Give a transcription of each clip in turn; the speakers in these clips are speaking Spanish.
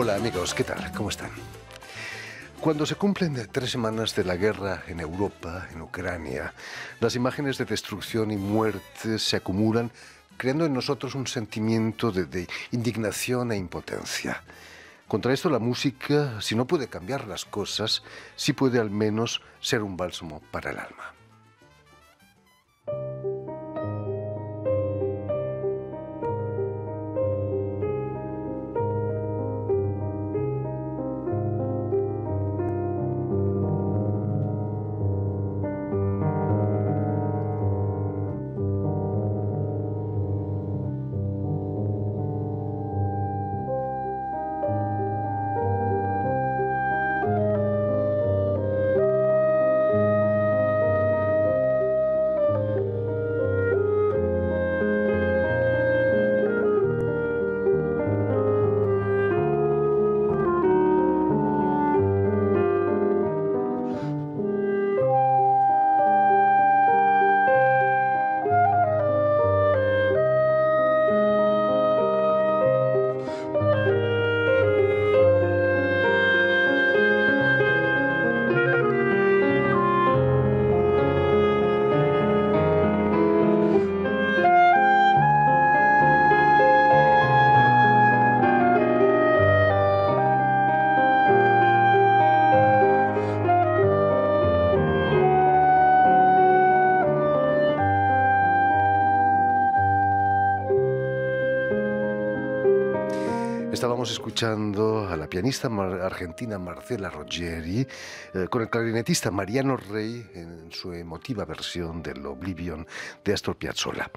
Hola amigos, ¿qué tal? ¿Cómo están? Cuando se cumplen tres semanas de la guerra en Europa, en Ucrania, las imágenes de destrucción y muerte se acumulan, creando en nosotros un sentimiento de, indignación e impotencia. Contra esto la música, si no puede cambiar las cosas, sí puede al menos ser un bálsamo para el alma. Estamos escuchando a la pianista argentina Marcela Rogeri eh, con el clarinetista Mariano Rey en su emotiva versión del Oblivion de Astor Piazzolla.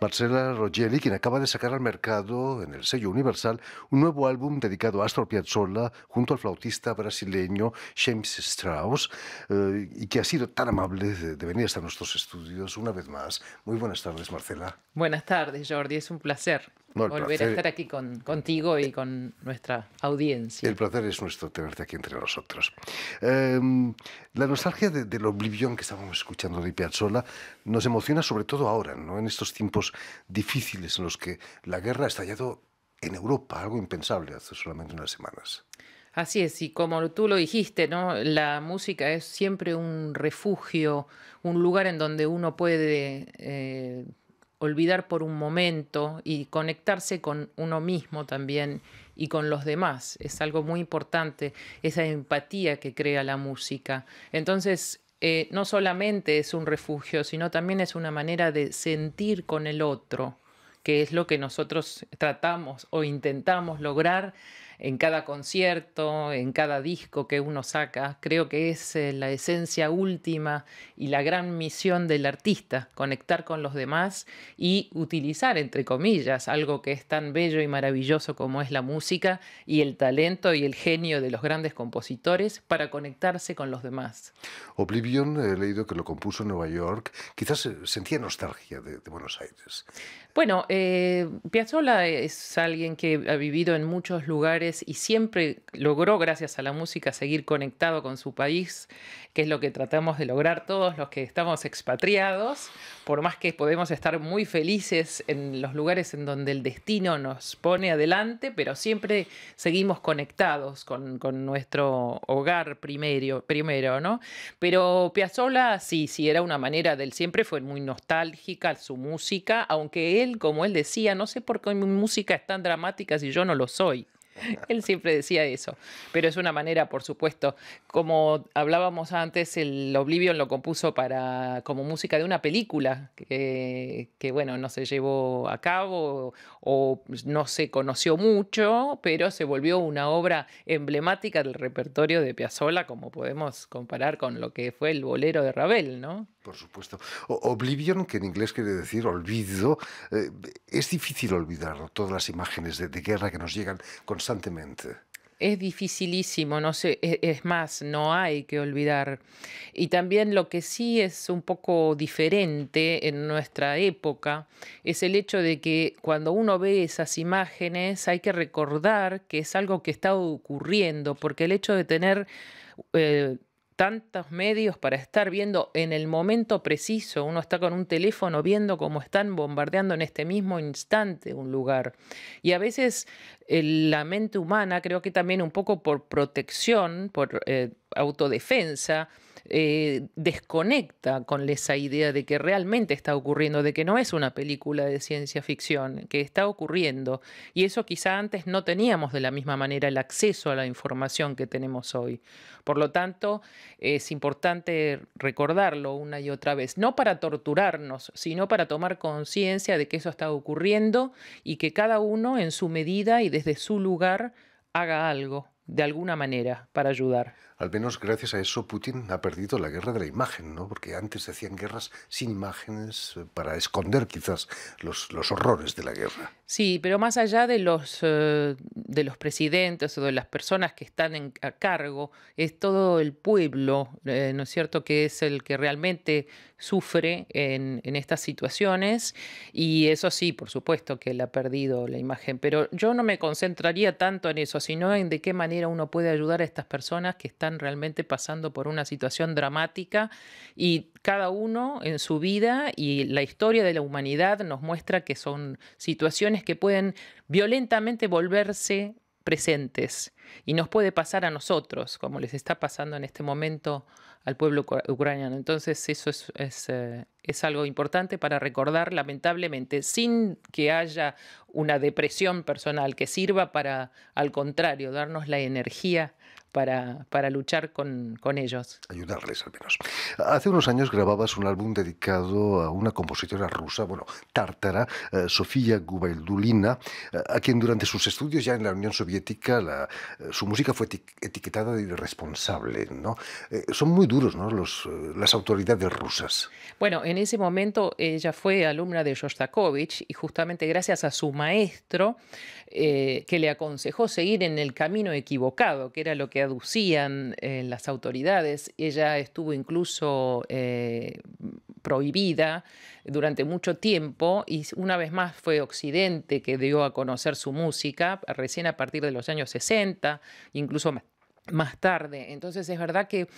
Marcela Rogeri, quien acaba de sacar al mercado en el sello Universal un nuevo álbum dedicado a Astor Piazzolla junto al flautista brasileño James Strauss eh, y que ha sido tan amable de, de venir hasta nuestros estudios una vez más. Muy buenas tardes, Marcela. Buenas tardes, Jordi. Es un placer volver a estar aquí contigo y con nuestra audiencia. El placer es nuestro tenerte aquí entre nosotros. Em, la nostalgia del oblivión que estábamos escuchando de Piazzolla nos emociona sobre todo ahora, ¿no? en estos tiempos difíciles en los que la guerra ha estallado en Europa, algo impensable hace solamente unas semanas. Así es, y como tú lo dijiste, ¿no? La música es siempre un refugio, un lugar en donde uno puede eh, olvidar por un momento y conectarse con uno mismo también y con los demás. Es algo muy importante, esa empatía que crea la música. Entonces, eh, no solamente es un refugio, sino también es una manera de sentir con el otro, que es lo que nosotros tratamos o intentamos lograr en cada concierto, en cada disco que uno saca. Creo que es eh, la esencia última y la gran misión del artista, conectar con los demás y utilizar, entre comillas, algo que es tan bello y maravilloso como es la música y el talento y el genio de los grandes compositores para conectarse con los demás. Oblivion, he leído que lo compuso en Nueva York, quizás eh, sentía nostalgia de, Buenos Aires. Bueno, eh, es alguien que ha vivido en muchos lugares y siempre logró, gracias a la música, seguir conectado con su país, que es lo que tratamos de lograr todos los que estamos expatriados, por más que podemos estar muy felices en los lugares en donde el destino nos pone adelante, pero siempre seguimos conectados con, nuestro hogar primero, primero, ¿no? Pero Piazzolla sí, sí, era una manera del siempre, fue muy nostálgica su música, aunque él, como él decía, no sé por qué mi música es tan dramática si yo no lo soy. Él siempre decía eso, pero es una manera, por supuesto, como hablábamos antes, el Oblivion lo compuso para como música de una película que, bueno, no se llevó a cabo o, no se conoció mucho, pero se volvió una obra emblemática del repertorio de Piazzolla, como podemos comparar con lo que fue el bolero de Ravel, ¿no? Por supuesto. Oblivion, que en inglés quiere decir olvido, eh, es difícil olvidarlo. todas las imágenes de, de guerra que nos llegan con es dificilísimo, no sé, e, es, más, no hay que olvidar. Y también lo que sí es un poco diferente en nuestra época es el hecho de que cuando uno ve esas imágenes hay que recordar que es algo que está ocurriendo, porque el hecho de tener eh, tantos medios para estar viendo en el momento preciso. Uno está con un teléfono viendo cómo están bombardeando en este mismo instante un lugar. Y a veces eh, la mente humana, creo que también un poco por protección, por eh, autodefensa, eh, desconecta con esa idea de que realmente está ocurriendo, de que no es una película de ciencia ficción, que está ocurriendo. Y eso quizá antes no teníamos de la misma manera el acceso a la información que tenemos hoy. Por lo tanto, es importante recordarlo una y otra vez, no para torturarnos, sino para tomar conciencia de que eso está ocurriendo y que cada uno en su medida y desde su lugar haga algo de alguna manera para ayudar al menos gracias a eso Putin ha perdido la guerra de la imagen, ¿no? porque antes se hacían guerras sin imágenes eh, para esconder quizás los, horrores de la guerra. Sí, pero más allá de los, eh, de los presidentes o de las personas que están a cargo, es todo el pueblo, eh, ¿no es cierto?, que es el que realmente sufre en, en estas situaciones y eso sí, por supuesto que él ha perdido la imagen, pero yo no me concentraría tanto en eso, sino en de qué manera uno puede ayudar a estas personas que están están realmente pasando por una situación dramática y cada uno en su vida y la historia de la humanidad nos muestra que son situaciones que pueden violentamente volverse presentes y nos puede pasar a nosotros, como les está pasando en este momento al pueblo ucraniano. Entonces eso es, es, eh, es, algo importante para recordar, lamentablemente, sin que haya una depresión personal que sirva para, al contrario, darnos la energía para, para luchar con, con ellos. Ayudarles al menos. Hace unos años grababas un álbum dedicado a una compositora rusa, bueno, tártara, eh, Sofía Gubaildulina, eh, a quien durante sus estudios ya en la Unión Soviética la, eh, su música fue etiquetada de irresponsable. ¿no? son muy duros ¿no? Los, las autoridades rusas. Bueno, en ese momento ella fue alumna de Shostakovich y justamente gracias a su maestro que le aconsejó seguir en el camino equivocado, que era lo que que aducían eh, las autoridades. Ella estuvo incluso eh, prohibida durante mucho tiempo y una vez más fue Occidente que dio a conocer su música recién a partir de los años 60, incluso más, tarde. Entonces es verdad que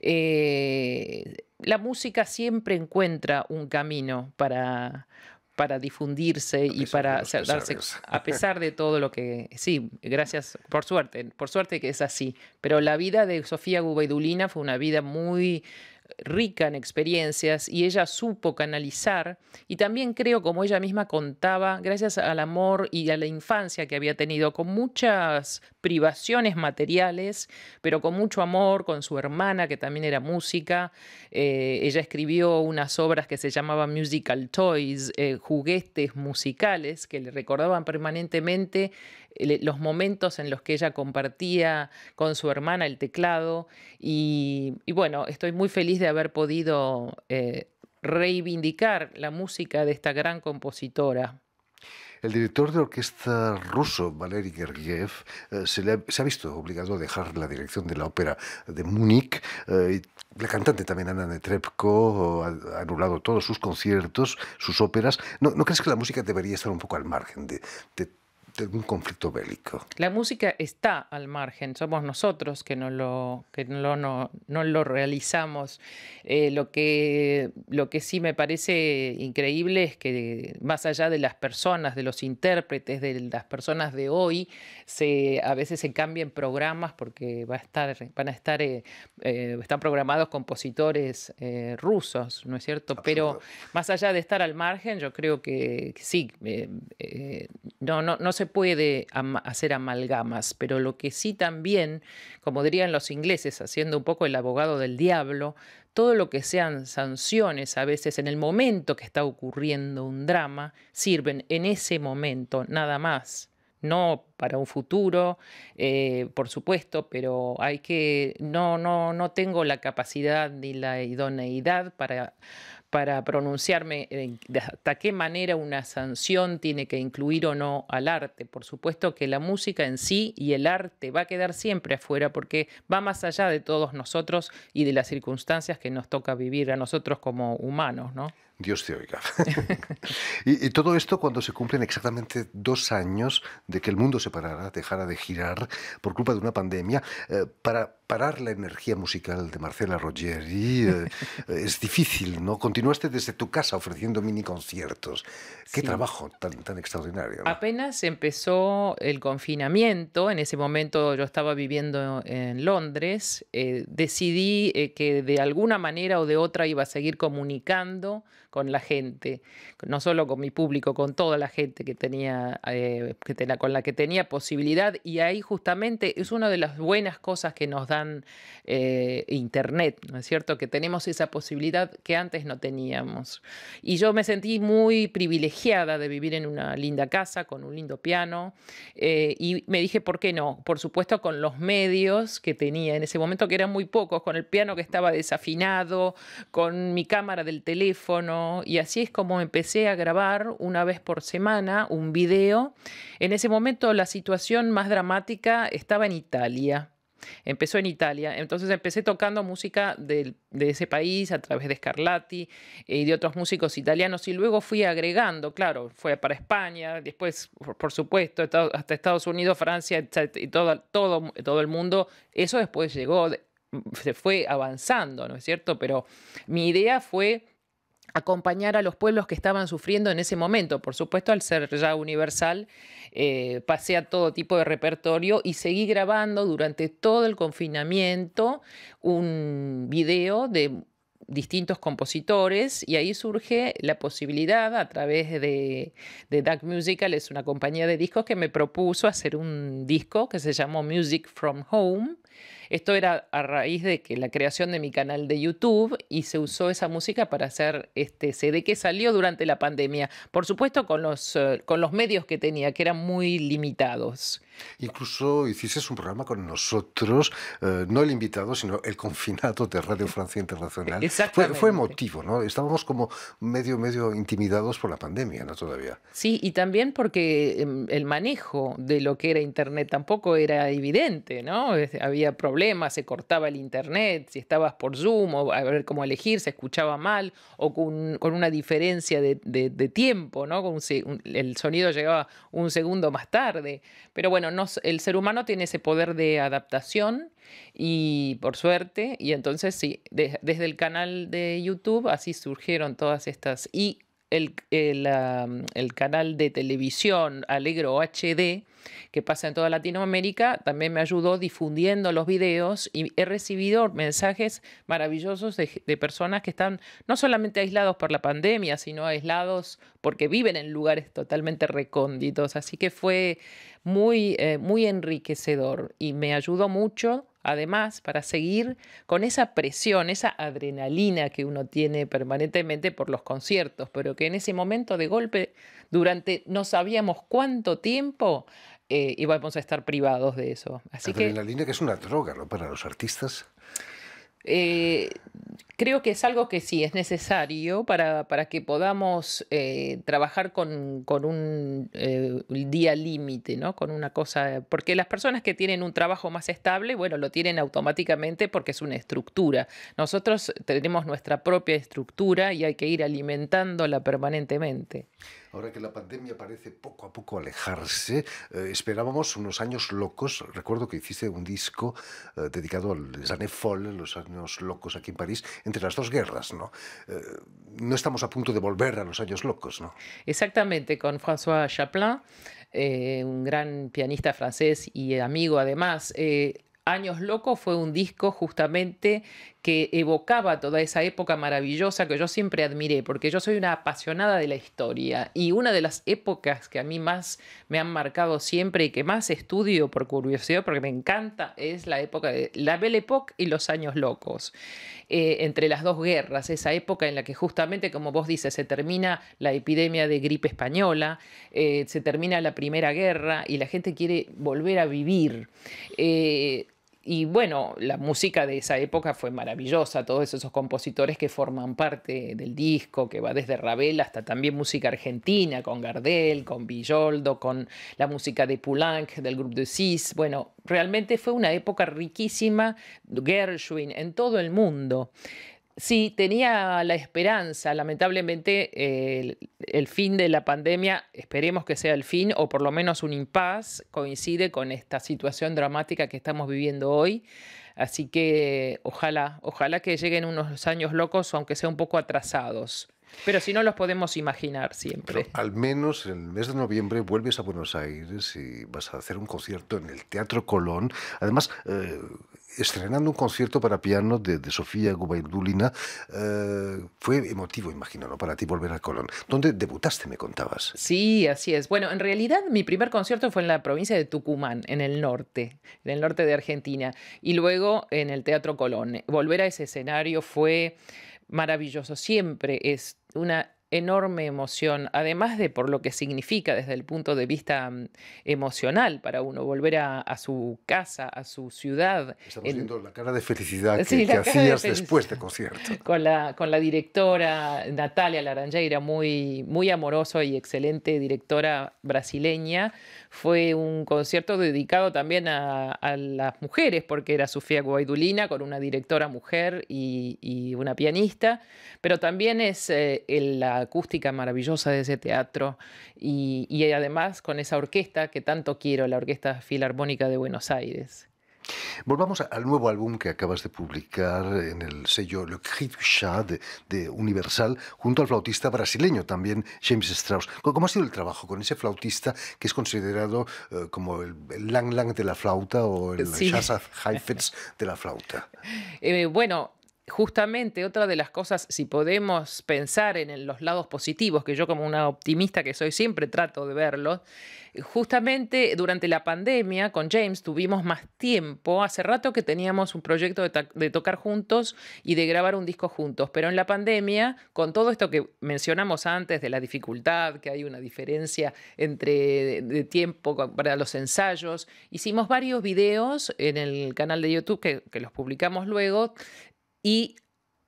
eh, la música siempre encuentra un camino para, para difundirse y para darse a pesar de todo lo que sí gracias por suerte por suerte que es así pero la vida de Sofía Gubaidulina fue una vida muy rica en experiencias y ella supo canalizar y también creo como ella misma contaba, gracias al amor y a la infancia que había tenido, con muchas privaciones materiales, pero con mucho amor, con su hermana que también era música, eh, ella escribió unas obras que se llamaban Musical Toys, eh, juguetes musicales, que le recordaban permanentemente los momentos en los que ella compartía con su hermana el teclado y, bueno, estoy muy feliz de haber podido eh, reivindicar la música de esta gran compositora. El director de orquesta ruso, Valery Gergiev, eh, se, le ha, visto obligado a dejar la dirección de la ópera de Múnich. Eh, la cantante también, Anna Netrebko, ha, anulado todos sus conciertos, sus óperas. ¿No, crees que la música debería estar un poco al margen de, de de un conflicto bélico. La música está al margen, somos nosotros que no lo, que no, no, lo realizamos. Eh, lo, que, lo que sí me parece increíble es que más allá de las personas, de los intérpretes, de las personas de hoy, se, a veces se cambian programas porque va a estar, van a estar, eh, eh, están programados compositores rusos, ¿no es cierto? Pero más allá de estar al margen, yo creo que, sí, no, no, no se puede hacer amalgamas, pero lo que sí también, como dirían los ingleses, haciendo un poco el abogado del diablo, todo lo que sean sanciones a veces en el momento que está ocurriendo un drama, sirven en ese momento, nada más no para un futuro, eh, por supuesto, pero hay que, no, no, no tengo la capacidad ni la idoneidad para para pronunciarme eh, hasta qué manera una sanción tiene que incluir o no al arte. Por supuesto que la música en sí y el arte va a quedar siempre afuera porque va más allá de todos nosotros y de las circunstancias que nos toca vivir a nosotros como humanos, ¿no? Dios te oiga. y, todo esto cuando se cumplen exactamente dos años de que el mundo se parara, dejara de girar por culpa de una pandemia, eh, para parar la energía musical de Marcela Roger eh, es difícil, ¿no? Continuaste desde tu casa ofreciendo mini conciertos. Qué trabajo tan, extraordinario. Apenas empezó el confinamiento, en ese momento yo estaba viviendo en Londres, eh, decidí eh, que de alguna manera o de otra iba a seguir comunicando con la gente, no solo con mi público, con toda la gente que tenía, eh, que con la que tenía posibilidad. Y ahí justamente es una de las buenas cosas que nos dan eh, Internet, ¿no es cierto? Que tenemos esa posibilidad que antes no teníamos. Y yo me sentí muy privilegiada de vivir en una linda casa, con un lindo piano, eh, y me dije, ¿por qué no? Por supuesto, con los medios que tenía en ese momento, que eran muy pocos, con el piano que estaba desafinado, con mi cámara del teléfono, y así es como empecé a grabar una vez por semana un video. En ese momento la situación más dramática estaba en Italia. Empezó en Italia, entonces empecé tocando música de, ese país a través de Scarlatti eh, y de otros músicos italianos y luego fui agregando, claro, fue para España, después, por, supuesto, hasta Estados Unidos, Francia y todo, todo, el mundo. Eso después llegó se fue avanzando, ¿no es cierto? Pero mi idea fue acompañar a los pueblos que estaban sufriendo en ese momento. Por supuesto, al ser ya universal, eh, pasé a todo tipo de repertorio y seguí grabando durante todo el confinamiento un video de distintos compositores y ahí surge la posibilidad a través de, de Duck Musical, es una compañía de discos que me propuso hacer un disco que se llamó Music from Home esto era a raíz de que la creación de mi canal de YouTube y se usó esa música para hacer este CD que salió durante la pandemia. Por supuesto, con los, eh, con los medios que tenía, que eran muy limitados. Incluso hiciste un programa con nosotros, eh, no el invitado, sino el confinado de Radio Francia Internacional. Fue, fue emotivo, ¿no? Estábamos como medio, medio intimidados por la pandemia, ¿no? Todavía. Sí, y también porque em, el manejo de lo que era Internet tampoco era evidente, ¿no? Había problemas, se cortaba el internet, si estabas por Zoom o a ver cómo elegir, se escuchaba mal o con, una diferencia de, tiempo, ¿no? Con el sonido llegaba un segundo más tarde. Pero bueno, no, el ser humano tiene ese poder de adaptación y por suerte, y entonces sí, desde el canal de YouTube así surgieron todas estas... Y el, canal de televisión Alegro HD, que pasa en toda Latinoamérica, también me ayudó difundiendo los videos y he recibido mensajes maravillosos de, personas que están no solamente aislados por la pandemia, sino aislados porque viven en lugares totalmente recónditos. Así que fue muy, eh, muy enriquecedor y me ayudó mucho además, para seguir con esa presión, esa adrenalina que uno tiene permanentemente por los conciertos, pero que en ese momento de golpe, durante no sabíamos cuánto tiempo, eh, íbamos a estar privados de eso. adrenalina que, que es una droga, ¿no? Para los artistas eh, creo que es algo que sí es necesario para, para que podamos eh, trabajar con, un eh, día límite, ¿no? Con una cosa. Porque las personas que tienen un trabajo más estable, bueno, lo tienen automáticamente porque es una estructura. Nosotros tenemos nuestra propia estructura y hay que ir alimentándola permanentemente ahora que la pandemia parece poco a poco alejarse, eh, esperábamos unos años locos. Recuerdo que hiciste un disco eh, dedicado al folles, los años locos aquí en París, entre las dos guerras, ¿no? Eh, no estamos a punto de volver a los años locos, ¿no? Exactamente, con François Chaplin, un gran pianista francés y amigo además. Años Locos fue un disco justamente que evocaba toda esa época maravillosa que yo siempre admiré, porque yo soy una apasionada de la historia y una de las épocas que a mí más me han marcado siempre y que más estudio por curiosidad, porque me encanta, es la época de la Belle Époque y los años locos, eh, entre las dos guerras, esa época en la que justamente, como vos dices, se termina la epidemia de gripe española, eh, se termina la Primera Guerra y la gente quiere volver a vivir. Eh, y bueno, la música de esa época fue maravillosa, todos esos compositores que forman parte del disco, que va desde Ravel hasta también música argentina, con Gardel, con Villoldo, con la música de Poulenc, del Grupo de Cis. Bueno, realmente fue una época riquísima, Gershwin, en todo el mundo. Sí, tenía la esperanza. Lamentablemente, el, fin de la pandemia, esperemos que sea el fin o por lo menos un impas, coincide con esta situación dramática que estamos viviendo hoy. Así que ojalá, ojalá que lleguen unos años locos, aunque sea un poco atrasados. Pero si no, los podemos imaginar siempre. al menos en el mes de noviembre vuelves a Buenos Aires y vas a hacer un concierto en el Teatro Colón. Además, eh, estrenando un concierto para piano de, Sofía Gubaidulina, eh, fue emotivo, imagino, para ti volver a Colón, ¿Dónde debutaste, me contabas. Sí, así es. Bueno, en realidad mi primer concierto fue en la provincia de Tucumán, en el norte, en el norte de Argentina, y luego en el Teatro Colón. Volver a ese escenario fue maravilloso, siempre es una enorme emoción, además de por lo que significa desde el punto de vista mm, emocional para uno, volver a, su casa, a su ciudad. Estamos viendo la cara de felicidad que, hacías después del concierto. Con la, con la directora Natalia Laranjeira, muy, muy amorosa y excelente directora brasileña. Fue un concierto dedicado también a, las mujeres, porque era Sofía Guaidulina con una directora mujer y, una pianista, pero también es eh, la acústica maravillosa de ese teatro y además con esa orquesta que tanto quiero, la Orquesta Filarmónica de Buenos Aires. Volvamos al nuevo álbum que acabas de publicar en el sello Le Cri du Chat de, Universal, junto al flautista brasileño también, James Strauss. ¿Cómo ha sido el trabajo con ese flautista que es considerado eh, como el, Lang Lang de la flauta o el sí. Haifetz de la flauta? Eh, bueno, justamente otra de las cosas, si podemos pensar en los lados positivos, que yo como una optimista que soy siempre trato de verlos, justamente durante la pandemia con James tuvimos más tiempo, hace rato que teníamos un proyecto de, tocar juntos y de grabar un disco juntos, pero en la pandemia, con todo esto que mencionamos antes de la dificultad, que hay una diferencia entre de tiempo para los ensayos, hicimos varios videos en el canal de YouTube que los publicamos luego, y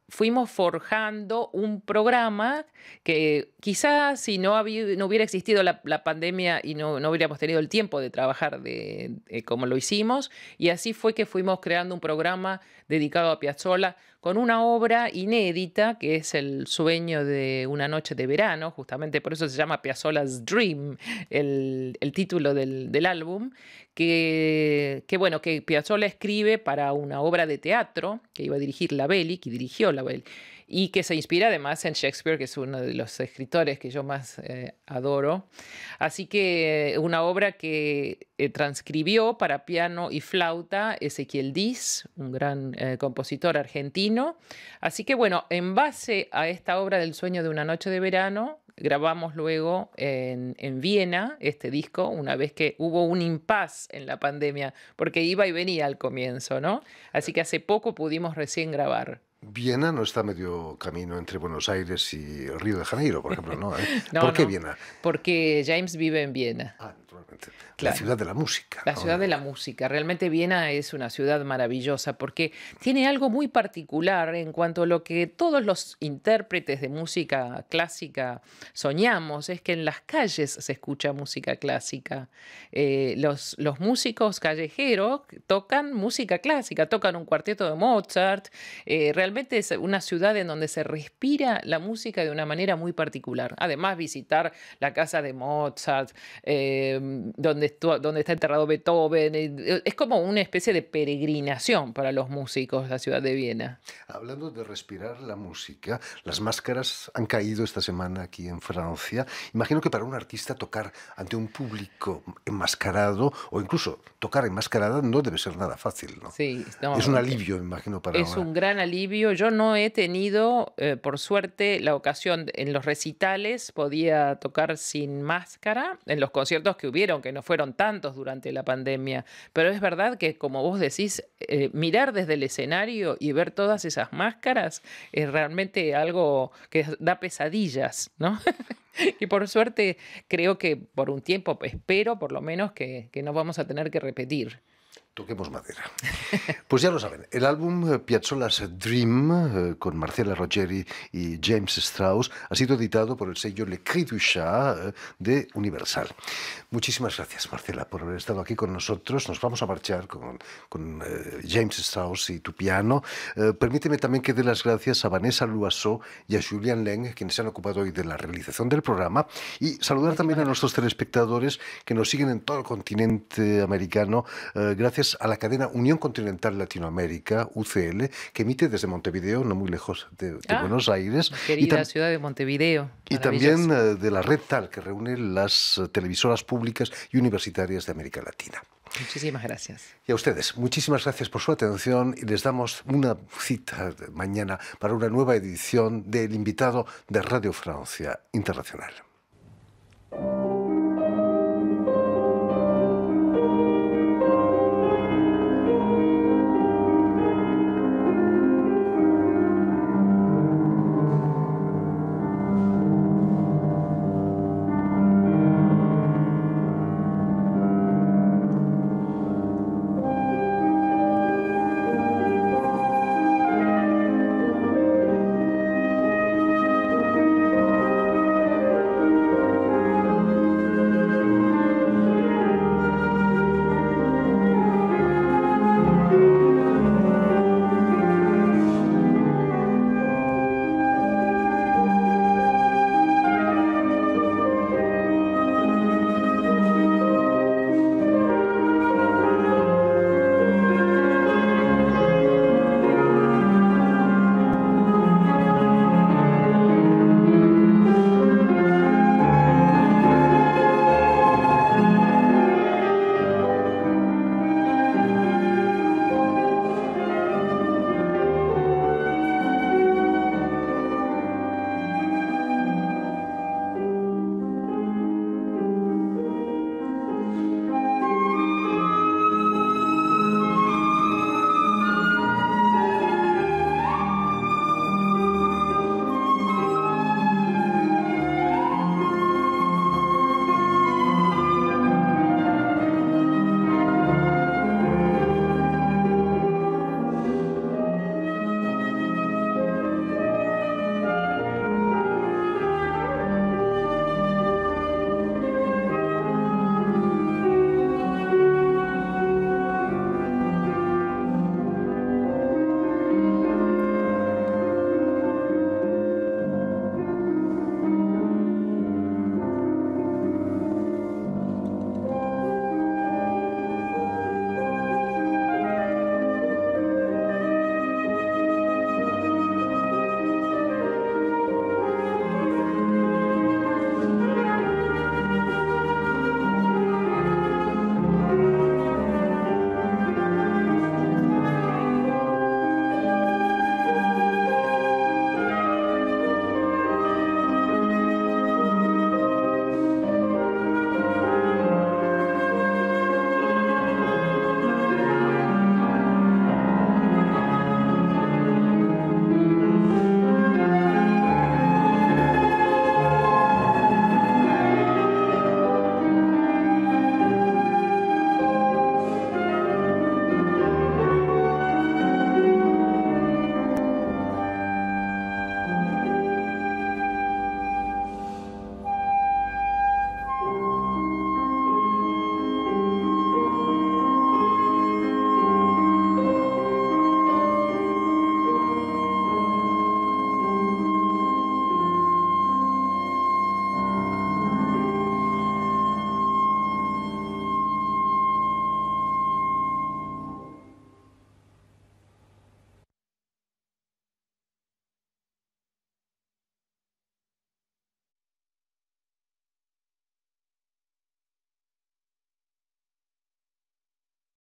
fuimos forjando un programa que quizás si no, no hubiera existido la, pandemia y no, hubiéramos tenido el tiempo de trabajar de, como lo hicimos, y así fue que fuimos creando un programa dedicado a Piazzolla, con una obra inédita que es El sueño de una noche de verano, justamente por eso se llama Piazzolla's Dream, el, título del, álbum, que, bueno, que Piazzolla escribe para una obra de teatro que iba a dirigir Lavelli, que dirigió la Belli y que se inspira además en Shakespeare, que es uno de los escritores que yo más eh, adoro. Así que una obra que eh, transcribió para piano y flauta Ezequiel Diz, un gran eh, compositor argentino. Así que bueno, en base a esta obra del sueño de una noche de verano, grabamos luego en, en Viena este disco, una vez que hubo un impas en la pandemia, porque iba y venía al comienzo, ¿no? Así que hace poco pudimos recién grabar. Viena no está medio camino entre Buenos Aires y el Río de Janeiro, por ejemplo, ¿no? ¿Eh? por qué Viena? Porque James vive en Viena. Ah, naturalmente. La ciudad de la música. La ciudad de la música. Realmente Viena es una ciudad maravillosa porque tiene algo muy particular en cuanto a lo que todos los intérpretes de música clásica soñamos, es que en las calles se escucha música clásica. Eh, los, músicos callejeros tocan música clásica, tocan un cuarteto de Mozart, realmente eh, es una ciudad en donde se respira la música de una manera muy particular. Además, visitar la casa de Mozart, em, donde, donde está enterrado Beethoven, eh, es como una especie de peregrinación para los músicos la ciudad de Viena. Hablando de respirar la música, las máscaras han caído esta semana aquí en Francia. Imagino que para un artista tocar ante un público enmascarado o incluso tocar enmascarada no debe ser nada fácil, ¿no? Sí, es un eh, alivio, imagino, para... Es un gran alivio yo no he tenido, eh, por suerte, la ocasión en los recitales, podía tocar sin máscara, en los conciertos que hubieron, que no fueron tantos durante la pandemia, pero es verdad que, como vos decís, eh, mirar desde el escenario y ver todas esas máscaras es realmente algo que da pesadillas, ¿no? y por suerte creo que por un tiempo, pues, espero por lo menos que, que no vamos a tener que repetir. Toquemos madera. Pues ya lo saben, el álbum eh, Piazzolas Dream eh, con Marcela Rogeri y James Strauss ha sido editado por el sello Le Cri du Chat eh, de Universal. Muchísimas gracias, Marcela, por haber estado aquí con nosotros. Nos vamos a marchar con, James Strauss y tu piano. permíteme también que dé las gracias a Vanessa Luasó y a Julian Leng, quienes se han ocupado hoy de la realización del programa, y saludar también a nuestros telespectadores que nos siguen en todo el continente americano. gracias a la cadena Unión Continental Latinoamérica, UCL, que emite desde Montevideo, no muy lejos de, ah, Buenos Aires. Querida la ciudad de Montevideo. Y también eh, de la red TAL, que reúne las eh, televisoras públicas y universitarias de América Latina. Muchísimas gracias. Y a ustedes, muchísimas gracias por su atención y les damos una cita mañana para una nueva edición del invitado de Radio Francia Internacional.